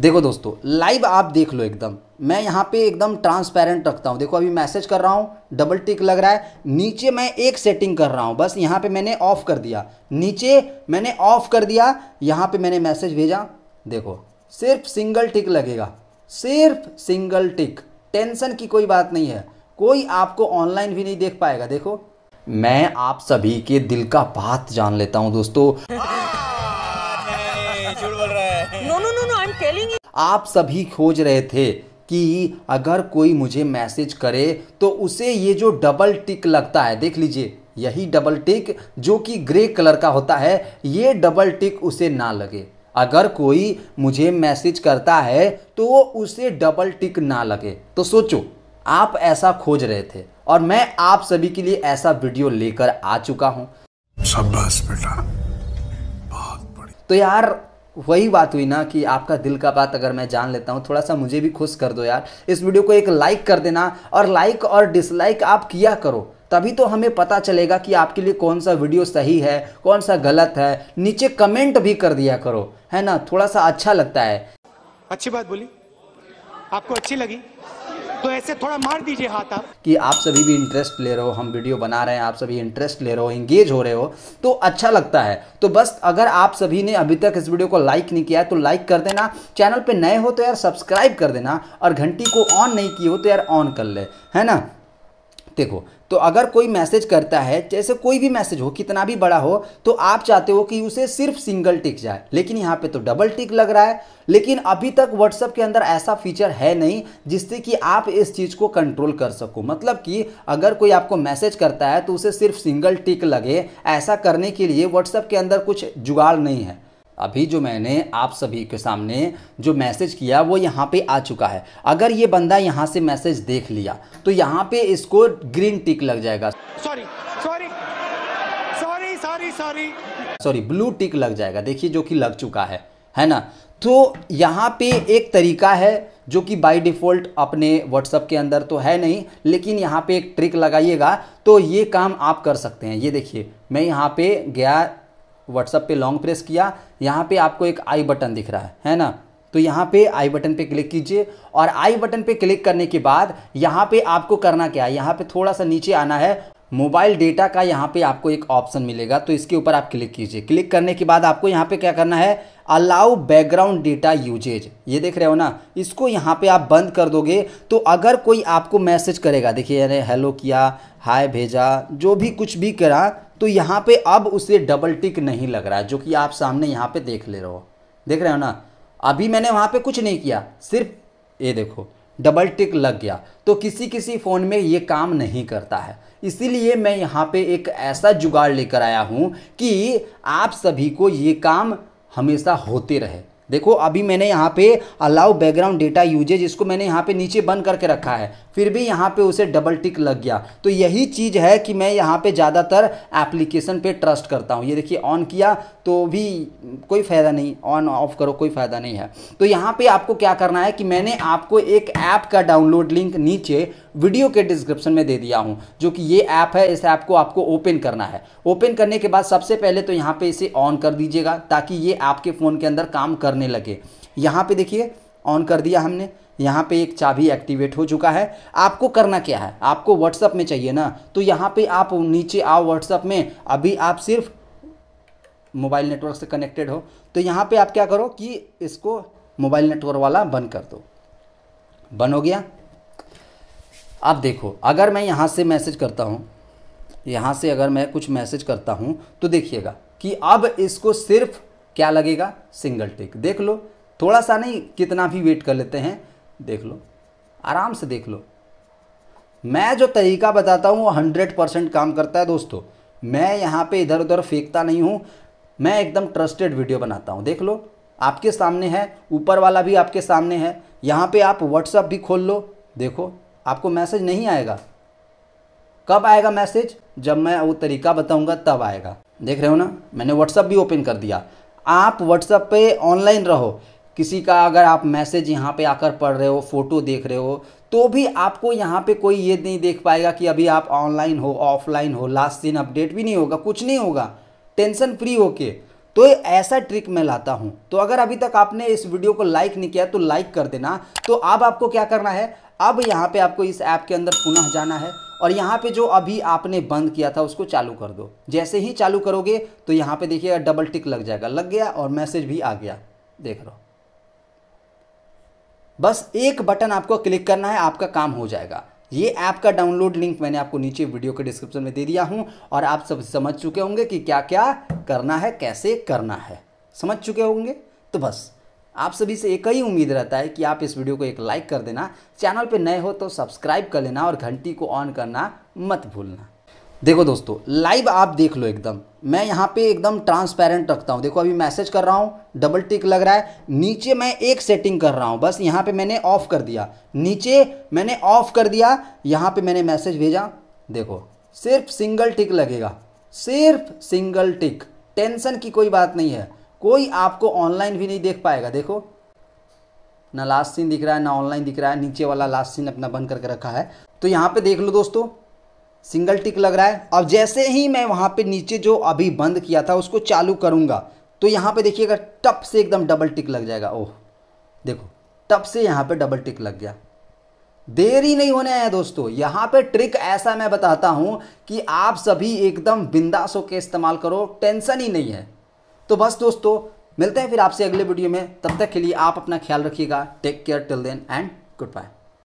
देखो दोस्तों लाइव आप देख लो एकदम मैं यहाँ पे एकदम ट्रांसपेरेंट रखता हूँ देखो अभी मैसेज कर रहा हूँ डबल टिक लग रहा है नीचे मैं एक सेटिंग कर रहा हूँ बस यहाँ पे मैंने ऑफ़ कर दिया नीचे मैंने ऑफ़ कर दिया यहाँ पे मैंने मैसेज भेजा देखो सिर्फ सिंगल टिक लगेगा सिर्फ सिंगल टिक टेंशन की कोई बात नहीं है कोई आपको ऑनलाइन भी नहीं देख पाएगा देखो मैं आप सभी के दिल का बात जान लेता हूँ दोस्तों आप सभी खोज रहे थे कि अगर कोई मुझे मैसेज करे तो उसे ये जो डबल टिक लगता है देख लीजिए यही डबल टिक जो कि ग्रे कलर का होता है ये डबल टिक उसे ना लगे अगर कोई मुझे मैसेज करता है तो उसे डबल टिक ना लगे तो सोचो आप ऐसा खोज रहे थे और मैं आप सभी के लिए ऐसा वीडियो लेकर आ चुका हूँ तो यार वही बात हुई ना कि आपका दिल का बात अगर मैं जान लेता हूँ थोड़ा सा मुझे भी खुश कर दो यार इस वीडियो को एक लाइक कर देना और लाइक और डिसलाइक आप किया करो तभी तो हमें पता चलेगा कि आपके लिए कौन सा वीडियो सही है कौन सा गलत है नीचे कमेंट भी कर दिया करो है ना थोड़ा सा अच्छा लगता है अच्छी बात बोली आपको अच्छी लगी तो ऐसे थोड़ा मार दीजिए हाथ आप कि आप सभी भी इंटरेस्ट ले रहे हो हम वीडियो बना रहे हैं आप सभी इंटरेस्ट ले रहे हो इंगेज हो रहे हो तो अच्छा लगता है तो बस अगर आप सभी ने अभी तक इस वीडियो को लाइक नहीं किया है तो लाइक कर देना चैनल पर नए हो तो यार सब्सक्राइब कर देना और घंटी को ऑन नहीं की हो तो यार ऑन कर ले है ना देखो तो अगर कोई मैसेज करता है जैसे कोई भी मैसेज हो कितना भी बड़ा हो तो आप चाहते हो कि उसे सिर्फ सिंगल टिक जाए लेकिन यहाँ पे तो डबल टिक लग रहा है लेकिन अभी तक व्हाट्सअप के अंदर ऐसा फीचर है नहीं जिससे कि आप इस चीज़ को कंट्रोल कर सको मतलब कि अगर कोई आपको मैसेज करता है तो उसे सिर्फ सिंगल टिक लगे ऐसा करने के लिए व्हाट्सअप के अंदर कुछ जुगाड़ नहीं है अभी जो मैंने आप सभी के सामने जो मैसेज किया वो यहाँ पे आ चुका है अगर ये बंदा यहाँ से मैसेज देख लिया तो यहाँ पे इसको ग्रीन टिक लग जाएगा sorry sorry sorry sorry sorry sorry blue tick लग जाएगा देखिए जो कि लग चुका है है ना तो यहाँ पे एक तरीका है जो कि बाय डिफ़ॉल्ट अपने व्हाट्सअप के अंदर तो है नहीं लेकिन यहाँ पे एक ट्रिक लगाइएगा तो ये काम आप कर सकते हैं ये देखिए मैं यहाँ पे गया व्हाट्सअप पे लॉन्ग प्रेस किया यहाँ पे आपको एक आई बटन दिख रहा है है ना तो यहाँ पे आई बटन पे क्लिक कीजिए और आई बटन पे क्लिक करने के बाद यहाँ पे आपको करना क्या है यहाँ पे थोड़ा सा नीचे आना है मोबाइल डेटा का यहाँ पे आपको एक ऑप्शन मिलेगा तो इसके ऊपर आप क्लिक कीजिए क्लिक करने के बाद आपको यहाँ पे क्या करना है अलाउ बैकग्राउंड डेटा यूजेज ये देख रहे हो ना इसको यहाँ पे आप बंद कर दोगे तो अगर कोई आपको मैसेज करेगा देखिए यानी हेलो किया हाय भेजा जो भी कुछ भी करा तो यहाँ पे अब उसे डबल टिक नहीं लग रहा है जो कि आप सामने यहाँ पे देख ले रहे हो देख रहे हो ना अभी मैंने वहाँ पे कुछ नहीं किया सिर्फ ये देखो डबल टिक लग गया तो किसी किसी फ़ोन में ये काम नहीं करता है इसीलिए मैं यहाँ पे एक ऐसा जुगाड़ लेकर आया हूँ कि आप सभी को ये काम हमेशा होते रहे देखो अभी मैंने यहाँ पे अलाउ बैकग्राउंड डेटा यूजेज इसको मैंने यहाँ पे नीचे बंद करके रखा है फिर भी यहाँ पे उसे डबल टिक लग गया तो यही चीज़ है कि मैं यहाँ पे ज़्यादातर एप्लीकेशन पे ट्रस्ट करता हूँ ये देखिए ऑन किया तो भी कोई फ़ायदा नहीं ऑन ऑफ करो कोई फ़ायदा नहीं है तो यहाँ पर आपको क्या करना है कि मैंने आपको एक ऐप का डाउनलोड लिंक नीचे वीडियो के डिस्क्रिप्शन में दे दिया हूँ जो कि ये ऐप है इस ऐप को आपको ओपन करना है ओपन करने के बाद सबसे पहले तो यहाँ पर इसे ऑन कर दीजिएगा ताकि ये आपके फ़ोन के अंदर काम कर करने लगे यहाँ पे देखिए ऑन कर दिया हमने यहाँ पे एक चाबी एक्टिवेट हो चुका है आपको करना क्या है आपको व्हाट्सअप में चाहिए ना तो यहाँ पे आप नीचे आओ व्हाट्सअप में अभी आप सिर्फ मोबाइल नेटवर्क से कनेक्टेड हो तो यहाँ पे आप क्या करो कि इसको मोबाइल नेटवर्क वाला बंद कर दो बंद हो गया अब देखो अगर मैं यहाँ से मैसेज करता हूँ यहाँ से अगर मैं कुछ मैसेज करता हूँ तो देखिएगा कि अब इसको सिर्फ क्या लगेगा सिंगल टेक देख लो थोड़ा सा नहीं कितना भी वेट कर लेते हैं देख लो आराम से देख लो मैं जो तरीका बताता हूँ वो हंड्रेड परसेंट काम करता है दोस्तों मैं यहाँ पे इधर उधर फेंकता नहीं हूँ मैं एकदम ट्रस्टेड वीडियो बनाता हूँ देख लो आपके सामने है ऊपर वाला भी आपके सामने है यहाँ पे आप व्हाट्सअप भी खोल लो देखो आपको मैसेज नहीं आएगा कब आएगा मैसेज जब मैं वो तरीका बताऊँगा तब आएगा देख रहे हो ना मैंने व्हाट्सअप भी ओपन कर दिया आप व्हाट्सएप पे ऑनलाइन रहो किसी का अगर आप मैसेज यहाँ पे आकर पढ़ रहे हो फोटो देख रहे हो तो भी आपको यहाँ पे कोई ये नहीं देख पाएगा कि अभी आप ऑनलाइन हो ऑफलाइन हो लास्ट दिन अपडेट भी नहीं होगा कुछ नहीं होगा टेंशन फ्री होके तो ऐसा ट्रिक मैं लाता हूँ तो अगर अभी तक आपने इस वीडियो को लाइक नहीं किया तो लाइक कर देना तो अब आपको क्या करना है अब यहाँ पे आपको इस ऐप के अंदर पुनः जाना है और यहाँ पे जो अभी आपने बंद किया था उसको चालू कर दो जैसे ही चालू करोगे तो यहाँ पे देखिएगा डबल टिक लग जाएगा लग गया और मैसेज भी आ गया देख रहा बस एक बटन आपको क्लिक करना है आपका काम हो जाएगा ये ऐप का डाउनलोड लिंक मैंने आपको नीचे वीडियो के डिस्क्रिप्शन में दे दिया हूँ और आप सब समझ चुके होंगे कि क्या क्या करना है कैसे करना है समझ चुके होंगे तो बस आप सभी से एक ही उम्मीद रहता है कि आप इस वीडियो को एक लाइक कर देना चैनल पर नए हो तो सब्सक्राइब कर लेना और घंटी को ऑन करना मत भूलना देखो दोस्तों लाइव आप देख लो एकदम मैं यहाँ पे एकदम ट्रांसपेरेंट रखता हूँ देखो अभी मैसेज कर रहा हूँ डबल टिक लग रहा है नीचे मैं एक सेटिंग कर रहा हूँ बस यहाँ पे मैंने ऑफ कर दिया नीचे मैंने ऑफ कर दिया यहाँ पे मैंने मैसेज भेजा देखो सिर्फ सिंगल टिक लगेगा सिर्फ सिंगल टिक टेंशन की कोई बात नहीं है कोई आपको ऑनलाइन भी नहीं देख पाएगा देखो ना लास्ट सीन दिख रहा है ना ऑनलाइन दिख रहा है नीचे वाला लास्ट सीन अपना बंद करके रखा है तो यहाँ पे देख लो दोस्तों सिंगल टिक लग रहा है अब जैसे ही मैं वहाँ पे नीचे जो अभी बंद किया था उसको चालू करूँगा तो यहाँ पे देखिएगा टप से एकदम डबल टिक लग जाएगा ओह देखो टप से यहाँ पे डबल टिक लग गया देर ही नहीं होने आया दोस्तों यहाँ पे ट्रिक ऐसा मैं बताता हूँ कि आप सभी एकदम बिंदासों के इस्तेमाल करो टेंशन ही नहीं है तो बस दोस्तों मिलते हैं फिर आपसे अगले वीडियो में तब तक के लिए आप अपना ख्याल रखिएगा take care till then and good bye